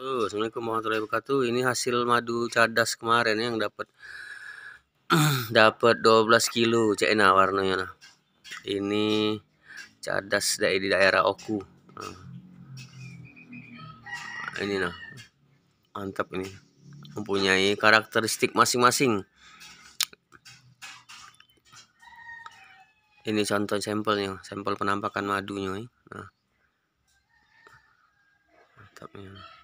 Halo, Assalamualaikum warahmatullahi wabarakatuh. Ini hasil madu cadas kemarin ya, yang dapat dapat 12 kilo cina warnanya nah. Ini cadas dari di daerah Oku. Nah. Ini nah. Mantap ini. Mempunyai karakteristik masing-masing. Ini contoh sampelnya, sampel penampakan madunya. Nah. Mantapnya.